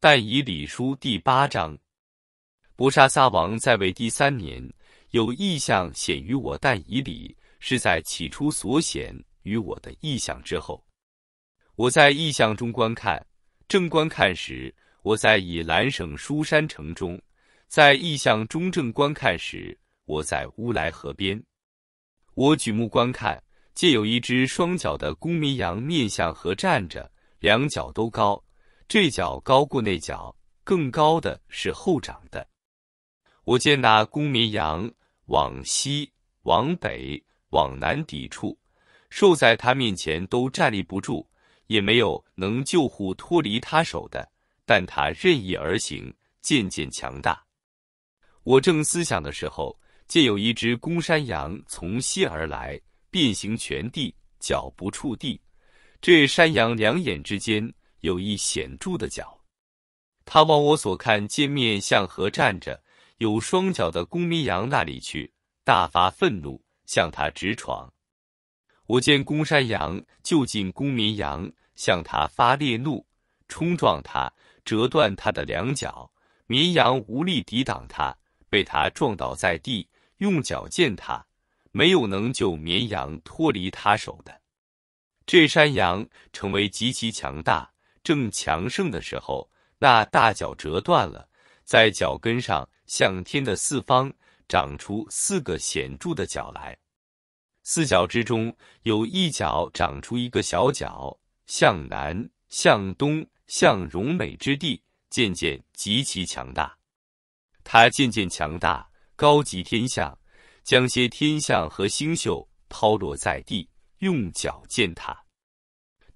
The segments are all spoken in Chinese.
但以礼书第八章，博沙撒王在位第三年，有意向显于我。但以礼是在起初所显于我的意向之后。我在意向中观看，正观看时，我在以兰省舒山城中；在意向中正观看时，我在乌来河边。我举目观看，见有一只双脚的公绵羊，面向河站着，两脚都高。这脚高过那脚，更高的是后掌的。我见那公绵羊往西、往北、往南抵触，兽在他面前都站立不住，也没有能救护脱离他手的。但他任意而行，渐渐强大。我正思想的时候，见有一只公山羊从西而来，变形全地，脚不触地。这山羊两眼之间。有一显著的脚，他往我所看见面向河站着有双脚的公绵羊那里去，大发愤怒，向他直闯。我见公山羊就近公绵羊，向他发烈怒，冲撞他，折断他的两脚。绵羊无力抵挡他，被他撞倒在地，用脚践他，没有能救绵羊脱离他手的。这山羊成为极其强大。正强盛的时候，那大脚折断了，在脚跟上向天的四方长出四个显著的脚来，四脚之中有一脚长出一个小脚，向南、向东、向荣美之地，渐渐极其强大。他渐渐强大，高级天象将些天象和星宿抛落在地，用脚践踏，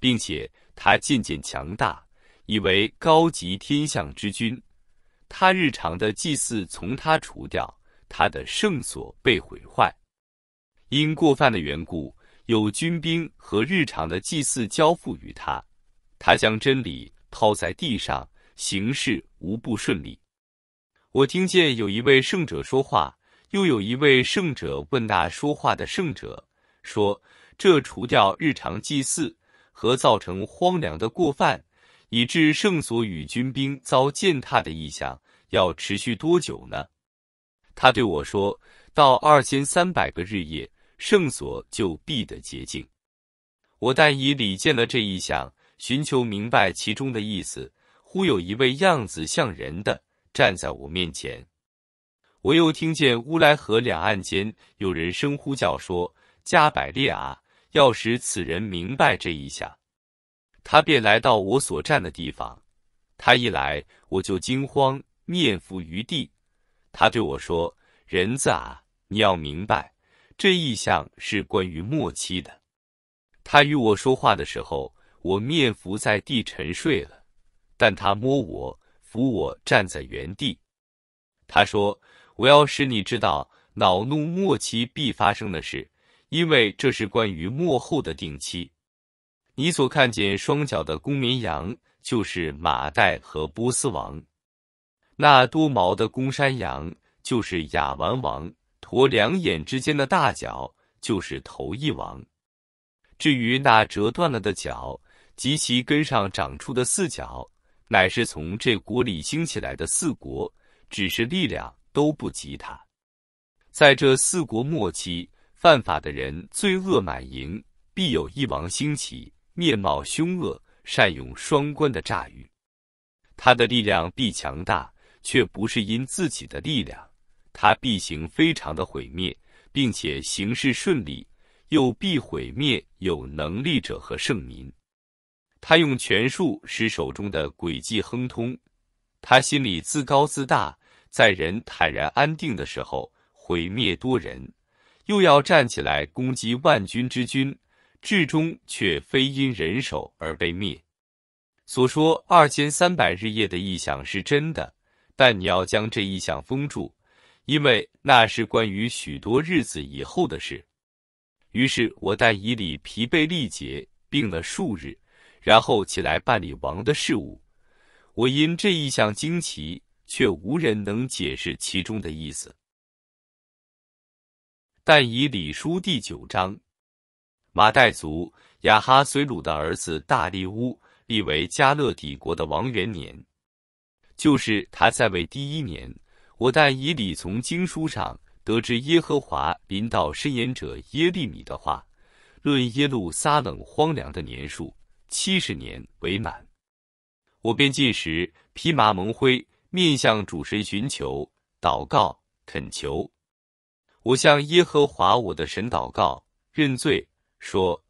并且。他渐渐强大，以为高级天象之君。他日常的祭祀从他除掉，他的圣所被毁坏。因过犯的缘故，有军兵和日常的祭祀交付于他。他将真理抛在地上，行事无不顺利。我听见有一位圣者说话，又有一位圣者问那说话的圣者说：“这除掉日常祭祀？”和造成荒凉的过犯，以致圣所与军兵遭践踏的异象，要持续多久呢？他对我说：“到二千三百个日夜，圣所就必得洁净。”我但以理见了这一象，寻求明白其中的意思，忽有一位样子像人的站在我面前。我又听见乌来河两岸间有人声呼叫说：“加百列啊！”要使此人明白这一下，他便来到我所站的地方。他一来，我就惊慌，面伏于地。他对我说：“人子啊，你要明白，这意象是关于末期的。”他与我说话的时候，我面伏在地，沉睡了。但他摸我，扶我站在原地。他说：“我要使你知道，恼怒末期必发生的事。”因为这是关于幕后的定期。你所看见双脚的公绵羊，就是马代和波斯王；那多毛的公山羊，就是亚完王；驼两眼之间的大角，就是头一王。至于那折断了的角及其根上长出的四角，乃是从这国里兴起来的四国，只是力量都不及他。在这四国末期。犯法的人，罪恶满盈，必有一王兴起，面貌凶恶，善用双关的诈语。他的力量必强大，却不是因自己的力量。他必行非常的毁灭，并且行事顺利，又必毁灭有能力者和圣民。他用权术使手中的诡计亨通。他心里自高自大，在人坦然安定的时候毁灭多人。又要站起来攻击万军之军，至终却非因人手而被灭。所说二千三百日夜的异象是真的，但你要将这异象封住，因为那是关于许多日子以后的事。于是，我带以礼疲惫力竭，病了数日，然后起来办理王的事务。我因这异象惊奇，却无人能解释其中的意思。但以理书第九章，马代族雅哈随鲁的儿子大利乌立为加勒底国的王元年，就是他在位第一年。我但以理从经书上得知耶和华临到申言者耶利米的话，论耶路撒冷荒凉的年数，七十年为满。我便进食，披麻蒙灰，面向主神寻求、祷告、恳求。我向耶和华我的神祷告认罪，说：“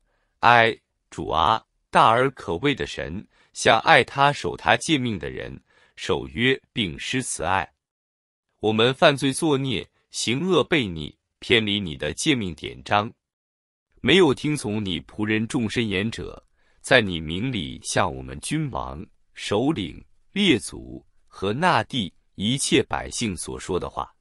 哀主啊，大而可畏的神，向爱他、守他诫命的人守约并施慈爱。我们犯罪作孽，行恶悖逆，偏离你的诫命典章，没有听从你仆人众身言者，在你名里向我们君王、首领、列祖和那地一切百姓所说的话。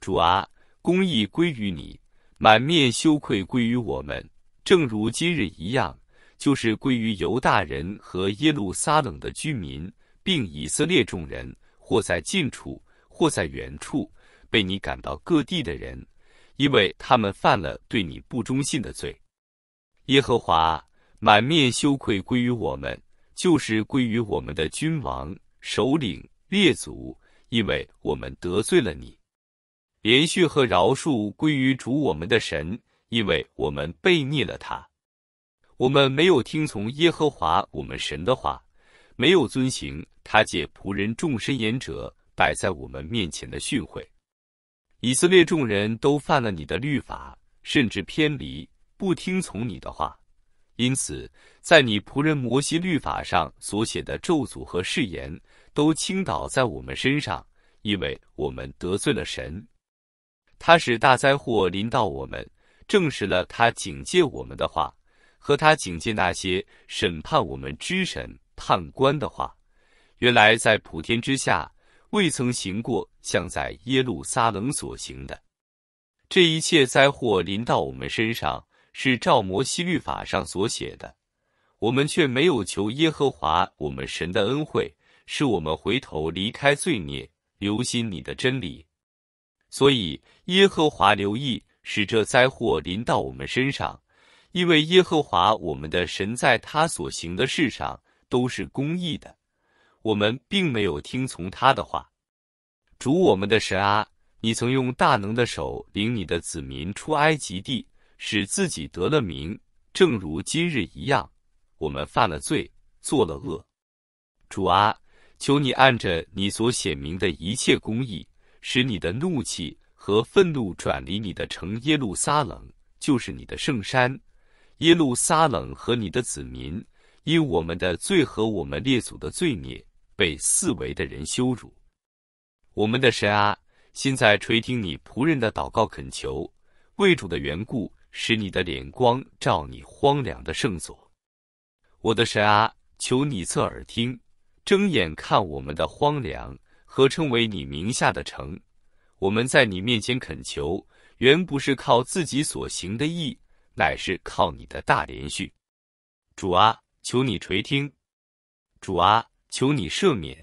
主啊。”公义归于你，满面羞愧归于我们，正如今日一样，就是归于犹大人和耶路撒冷的居民，并以色列众人，或在近处，或在远处，被你赶到各地的人，因为他们犯了对你不忠信的罪。耶和华，满面羞愧归于我们，就是归于我们的君王、首领、列祖，因为我们得罪了你。连续和饶恕归于主我们的神，因为我们悖逆了他，我们没有听从耶和华我们神的话，没有遵行他借仆人众身言者摆在我们面前的训诲。以色列众人都犯了你的律法，甚至偏离不听从你的话，因此在你仆人摩西律法上所写的咒诅和誓言都倾倒在我们身上，因为我们得罪了神。他使大灾祸临到我们，证实了他警戒我们的话，和他警戒那些审判我们之审判官的话。原来在普天之下未曾行过像在耶路撒冷所行的。这一切灾祸临到我们身上，是照摩西律法上所写的。我们却没有求耶和华我们神的恩惠，使我们回头离开罪孽，留心你的真理。所以耶和华留意使这灾祸临到我们身上，因为耶和华我们的神在他所行的事上都是公义的，我们并没有听从他的话。主我们的神啊，你曾用大能的手领你的子民出埃及地，使自己得了名，正如今日一样，我们犯了罪，作了恶。主啊，求你按着你所显明的一切公义。使你的怒气和愤怒转离你的城耶路撒冷，就是你的圣山耶路撒冷和你的子民，因我们的罪和我们列祖的罪孽，被四围的人羞辱。我们的神啊，现在垂听你仆人的祷告恳求，为主的缘故，使你的脸光照你荒凉的圣所。我的神啊，求你侧耳听，睁眼看我们的荒凉。合称为你名下的城。我们在你面前恳求，原不是靠自己所行的义，乃是靠你的大连续。主啊，求你垂听；主啊，求你赦免；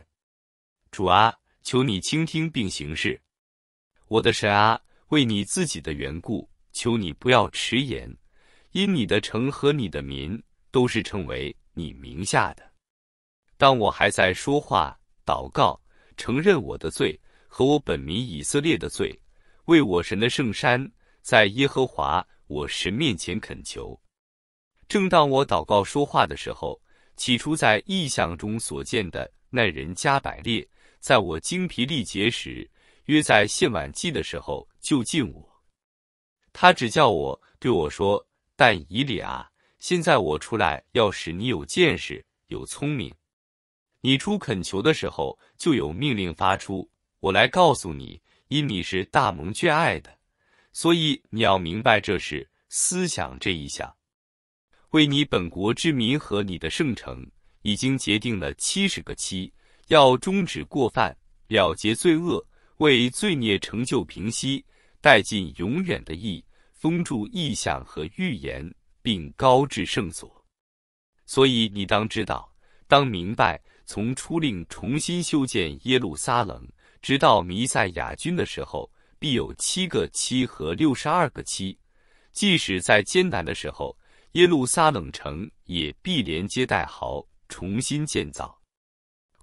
主啊，求你倾听并行事。我的神啊，为你自己的缘故，求你不要迟延，因你的城和你的民都是称为你名下的。当我还在说话祷告。承认我的罪和我本民以色列的罪，为我神的圣山，在耶和华我神面前恳求。正当我祷告说话的时候，起初在意象中所见的那人加百列，在我精疲力竭时，约在献晚祭的时候就近我，他只叫我对我说：“但以理啊，现在我出来要使你有见识，有聪明。”你出恳求的时候，就有命令发出。我来告诉你，因你是大蒙眷爱的，所以你要明白这事思想这一项。为你本国之民和你的圣城，已经结定了七十个期，要终止过犯，了结罪恶，为罪孽成就平息，带进永远的意，封住意想和预言，并高至圣所。所以你当知道，当明白。从出令重新修建耶路撒冷，直到弥赛亚军的时候，必有七个七和六十二个七。即使在艰难的时候，耶路撒冷城也必连接带毫重新建造。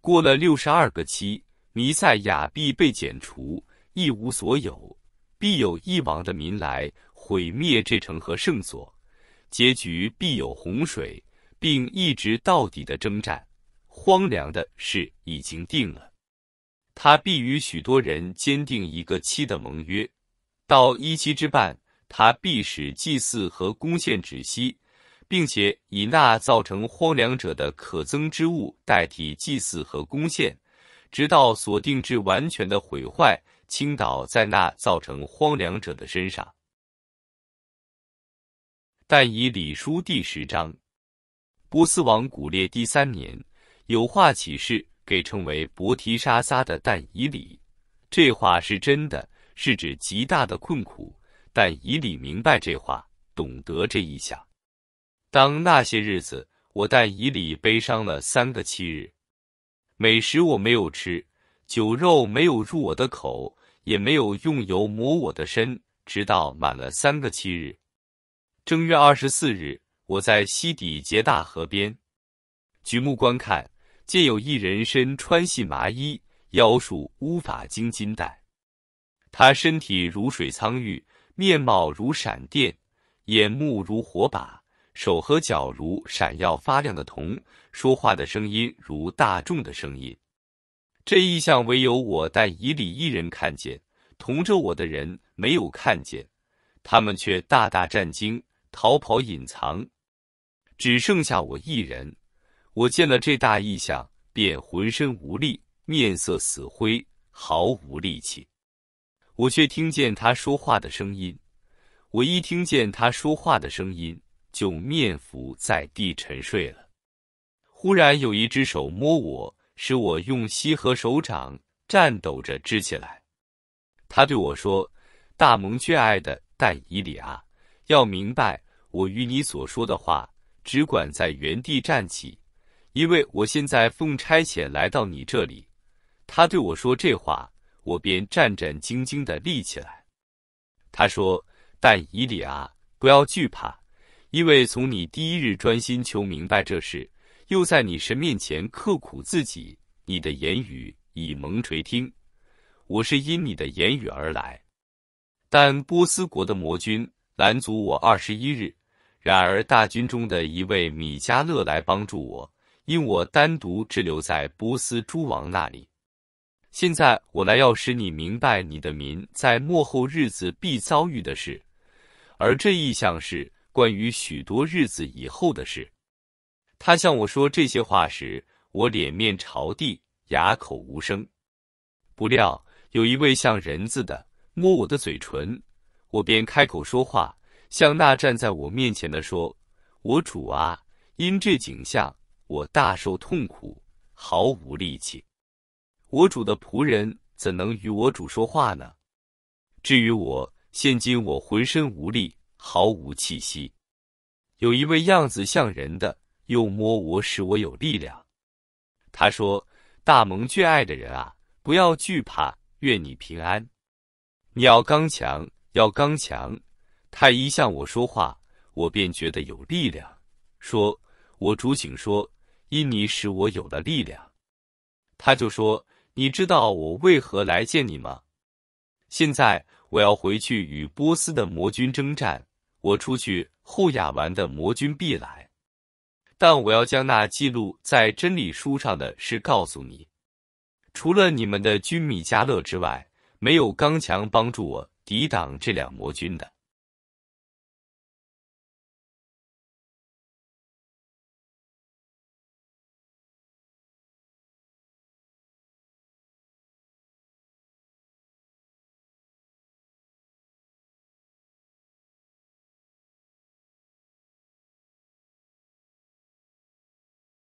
过了六十二个七，弥赛亚必被剪除，一无所有。必有一王的民来毁灭这城和圣所，结局必有洪水，并一直到底的征战。荒凉的事已经定了，他必与许多人签订一个期的盟约，到一期之半，他必使祭祀和攻箭止息，并且以那造成荒凉者的可增之物代替祭祀和攻箭，直到所定制完全的毁坏倾倒在那造成荒凉者的身上。但以李书第十章，波斯王古列第三年。有话启示给称为菩提沙撒的但以理，这话是真的，是指极大的困苦。但以理明白这话，懂得这一想。当那些日子，我但以理悲伤了三个七日，美食我没有吃，酒肉没有入我的口，也没有用油抹我的身，直到满了三个七日。正月二十四日，我在西底结大河边举目观看。见有一人身穿细麻衣，腰束乌发金金带。他身体如水苍玉，面貌如闪电，眼目如火把，手和脚如闪耀发亮的铜。说话的声音如大众的声音。这异象唯有我但以理一人看见，同着我的人没有看见，他们却大大战惊，逃跑隐藏，只剩下我一人。我见了这大异象，便浑身无力，面色死灰，毫无力气。我却听见他说话的声音。我一听见他说话的声音，就面伏在地沉睡了。忽然有一只手摸我，使我用膝和手掌颤抖着支起来。他对我说：“大蒙眷爱的但以里啊，要明白我与你所说的话，只管在原地站起。”因为我现在奉差遣来到你这里，他对我说这话，我便战战兢兢地立起来。他说：“但以理啊，不要惧怕，因为从你第一日专心求明白这事，又在你神面前刻苦自己，你的言语已蒙垂听。我是因你的言语而来。但波斯国的魔君拦阻我二十一日，然而大军中的一位米迦勒来帮助我。”因我单独滞留在波斯诸王那里，现在我来要使你明白你的民在末后日子必遭遇的事，而这意象是关于许多日子以后的事。他向我说这些话时，我脸面朝地，哑口无声。不料有一位像人字的摸我的嘴唇，我便开口说话，向那站在我面前的说：“我主啊，因这景象。”我大受痛苦，毫无力气。我主的仆人怎能与我主说话呢？至于我，现今我浑身无力，毫无气息。有一位样子像人的，又摸我，使我有力量。他说：“大蒙眷爱的人啊，不要惧怕，愿你平安。你要刚强，要刚强。”太医向我说话，我便觉得有力量。说：“我主，请说。”因你使我有了力量，他就说：“你知道我为何来见你吗？现在我要回去与波斯的魔君征战。我出去后，亚完的魔君必来。但我要将那记录在真理书上的事告诉你。除了你们的君米迦勒之外，没有刚强帮助我抵挡这两魔君的。”